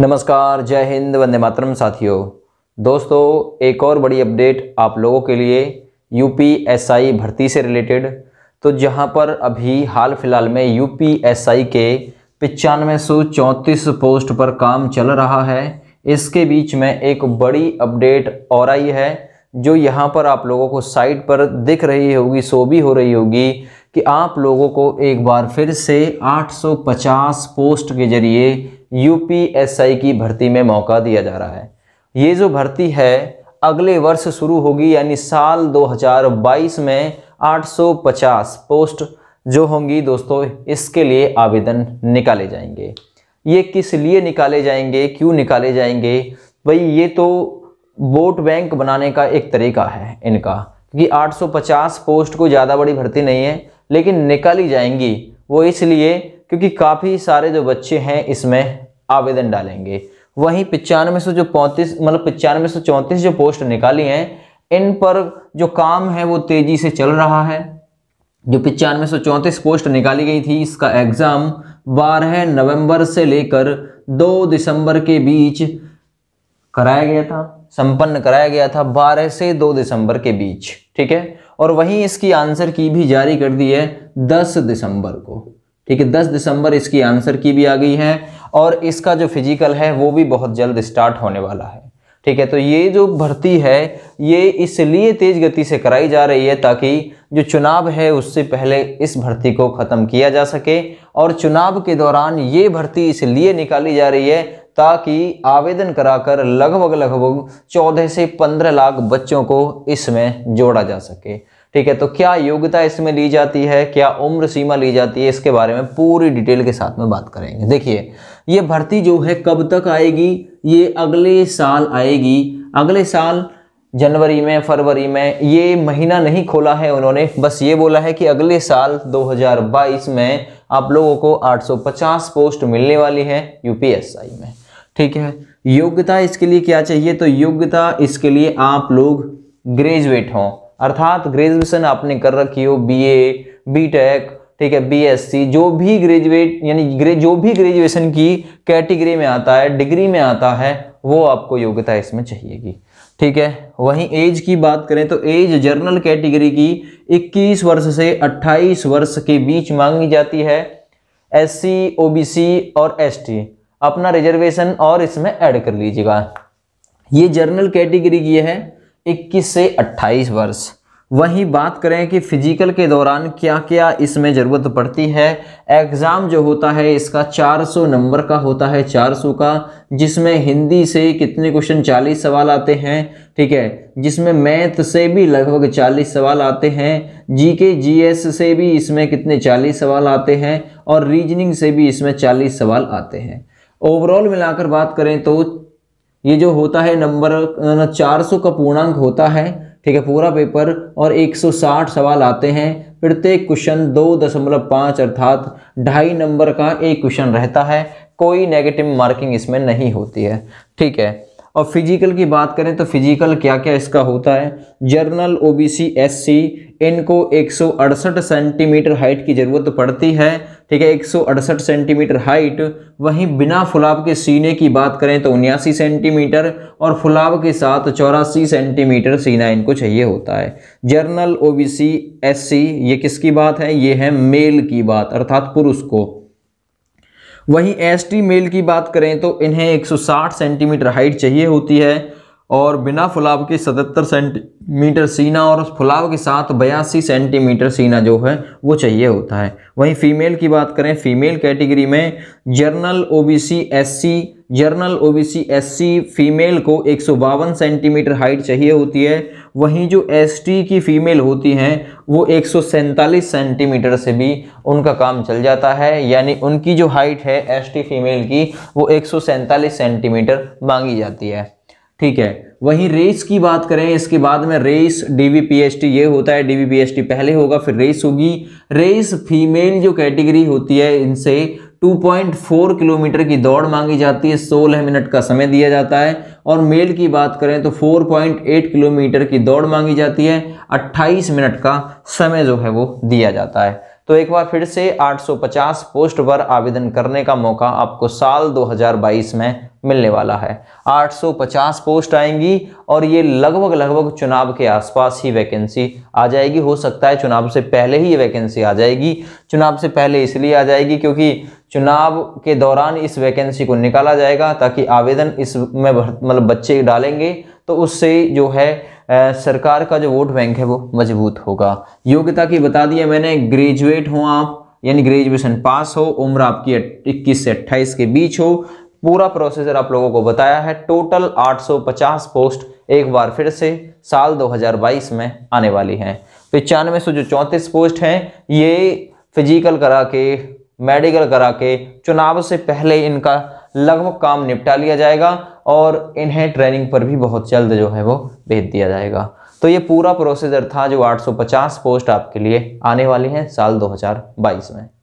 नमस्कार जय हिंद वंदे मातरम साथियों दोस्तों एक और बड़ी अपडेट आप लोगों के लिए यूपीएसआई भर्ती से रिलेटेड तो जहां पर अभी हाल फिलहाल में यूपीएसआई के पचानवे पोस्ट पर काम चल रहा है इसके बीच में एक बड़ी अपडेट और आई है जो यहाँ पर आप लोगों को साइट पर दिख रही होगी सो भी हो रही होगी कि आप लोगों को एक बार फिर से 850 पोस्ट के जरिए यूपीएसआई की भर्ती में मौका दिया जा रहा है ये जो भर्ती है अगले वर्ष शुरू होगी यानी साल 2022 में 850 पोस्ट जो होंगी दोस्तों इसके लिए आवेदन निकाले जाएंगे ये किस लिए निकाले जाएंगे क्यों निकाले जाएंगे भाई ये तो वोट बैंक बनाने का एक तरीका है इनका क्योंकि 850 पोस्ट को ज़्यादा बड़ी भर्ती नहीं है लेकिन निकाली जाएंगी वो इसलिए क्योंकि काफ़ी सारे जो बच्चे हैं इसमें आवेदन डालेंगे वहीं पचानवे सौ जो पैंतीस मतलब पचानवे सौ चौंतीस जो पोस्ट निकाली हैं इन पर जो काम है वो तेज़ी से चल रहा है जो पचानवे सौ चौंतीस पोस्ट निकाली गई थी इसका एग्ज़ाम बारह नवंबर से लेकर दो दिसंबर के बीच कराया गया था संपन्न कराया गया था बारह से दो दिसंबर के बीच ठीक है और वहीं इसकी आंसर की भी जारी कर दी है दस दिसंबर को ठीक है दस दिसंबर इसकी आंसर की भी आ गई है और इसका जो फिजिकल है वो भी बहुत जल्द स्टार्ट होने वाला है ठीक है तो ये जो भर्ती है ये इसलिए तेज़ गति से कराई जा रही है ताकि जो चुनाव है उससे पहले इस भर्ती को ख़त्म किया जा सके और चुनाव के दौरान ये भर्ती इसलिए निकाली जा रही है ताकि आवेदन कराकर लगभग लगभग 14 से 15 लाख बच्चों को इसमें जोड़ा जा सके ठीक है तो क्या योग्यता इसमें ली जाती है क्या उम्र सीमा ली जाती है इसके बारे में पूरी डिटेल के साथ में बात करेंगे देखिए ये भर्ती जो है कब तक आएगी ये अगले साल आएगी अगले साल जनवरी में फरवरी में ये महीना नहीं खोला है उन्होंने बस ये बोला है कि अगले साल 2022 में आप लोगों को 850 पोस्ट मिलने वाली है यूपीएसआई में ठीक है योग्यता इसके लिए क्या चाहिए तो योग्यता इसके लिए आप लोग ग्रेजुएट हों अर्थात ग्रेजुएशन आपने कर रखी हो बी ए बी टेक ठीक है बीएससी जो भी ग्रेजुएट यानी ग्रे, जो भी ग्रेजुएशन की कैटेगरी में आता है डिग्री में आता है वो आपको योग्यता इसमें चाहिएगी ठीक है वहीं एज की बात करें तो एज जर्नल कैटेगरी की 21 वर्ष से 28 वर्ष के बीच मांगी जाती है एससी ओबीसी और एसटी अपना रिजर्वेशन और इसमें ऐड कर लीजिएगा ये जर्नल कैटेगरी की है 21 से 28 वर्ष वहीं बात करें कि फिजिकल के दौरान क्या क्या इसमें ज़रूरत पड़ती है एग्ज़ाम जो होता है इसका 400 नंबर का होता है 400 का जिसमें हिंदी से कितने क्वेश्चन 40 सवाल आते हैं ठीक है जिसमें मैथ से भी लगभग 40 सवाल आते हैं जीके जीएस से भी इसमें कितने 40 सवाल आते हैं और रीजनिंग से भी इसमें चालीस सवाल आते हैं ओवरऑल मिलाकर बात करें तो ये जो होता है नंबर चार सौ का पूर्णांक होता है ठीक है पूरा पेपर और 160 सवाल आते हैं प्रत्येक क्वेश्चन दो दशमलव पाँच अर्थात ढाई नंबर का एक क्वेश्चन रहता है कोई नेगेटिव मार्किंग इसमें नहीं होती है ठीक है और फिजिकल की बात करें तो फिजिकल क्या क्या इसका होता है जर्नल ओबीसी एससी इनको एक सेंटीमीटर हाइट की ज़रूरत पड़ती है ठीक है एक सेंटीमीटर हाइट वहीं बिना फुलाब के सीने की बात करें तो उन्यासी सेंटीमीटर और फुलाब के साथ चौरासी सेंटीमीटर सीना इनको चाहिए होता है जर्नल ओबीसी एससी ये किसकी बात है ये है मेल की बात अर्थात पुरुष को वहीं एस टी मेल की बात करें तो इन्हें 160 सेंटीमीटर हाइट चाहिए होती है और बिना फुलाव के 77 सेंटीमीटर सीना और फुलाव के साथ बयासी सेंटीमीटर सीना जो है वो चाहिए होता है वहीं फीमेल की बात करें फीमेल कैटेगरी में general OBC SC general OBC SC female को एक सेंटीमीटर हाइट चाहिए होती है वहीं जो एसटी की फीमेल होती हैं वो एक सेंटीमीटर से भी उनका काम चल जाता है यानी उनकी जो हाइट है एसटी फीमेल की वो एक सेंटीमीटर मांगी जाती है ठीक है वहीं रेस की बात करें इसके बाद में रेस टी ये होता है टी पहले होगा फिर रेस होगी रेस फीमेल जो कैटेगरी होती है इनसे 2.4 किलोमीटर की दौड़ मांगी जाती है सोलह मिनट का समय दिया जाता है और मेल की बात करें तो 4.8 किलोमीटर की दौड़ मांगी जाती है 28 मिनट का समय जो है वो दिया जाता है तो एक बार फिर से 850 पोस्ट पर आवेदन करने का मौका आपको साल 2022 में मिलने वाला है 850 पोस्ट आएंगी और ये लगभग लगभग चुनाव के आसपास ही वैकेंसी आ जाएगी हो सकता है चुनाव से पहले ही ये वैकेंसी आ जाएगी चुनाव से पहले इसलिए आ जाएगी क्योंकि चुनाव के दौरान इस वैकेंसी को निकाला जाएगा ताकि आवेदन इसमें मतलब बच्चे डालेंगे तो उससे जो है सरकार का जो वोट बैंक है वो मजबूत होगा योग्यता की बता दिया मैंने ग्रेजुएट हो आप यानी ग्रेजुएशन पास हो उम्र आपकी इक्कीस से अट्ठाईस के बीच हो पूरा प्रोसेसर आप लोगों को बताया है टोटल 850 पोस्ट एक बार फिर से साल 2022 में आने वाली हैं पचानवे सौ जो चौंतीस पोस्ट हैं ये फिजिकल करा के मेडिकल करा के चुनाव से पहले इनका लगभग काम निपटा लिया जाएगा और इन्हें ट्रेनिंग पर भी बहुत जल्द जो है वो भेज दिया जाएगा तो ये पूरा प्रोसीजर था जो 850 पोस्ट आपके लिए आने वाली हैं साल 2022 में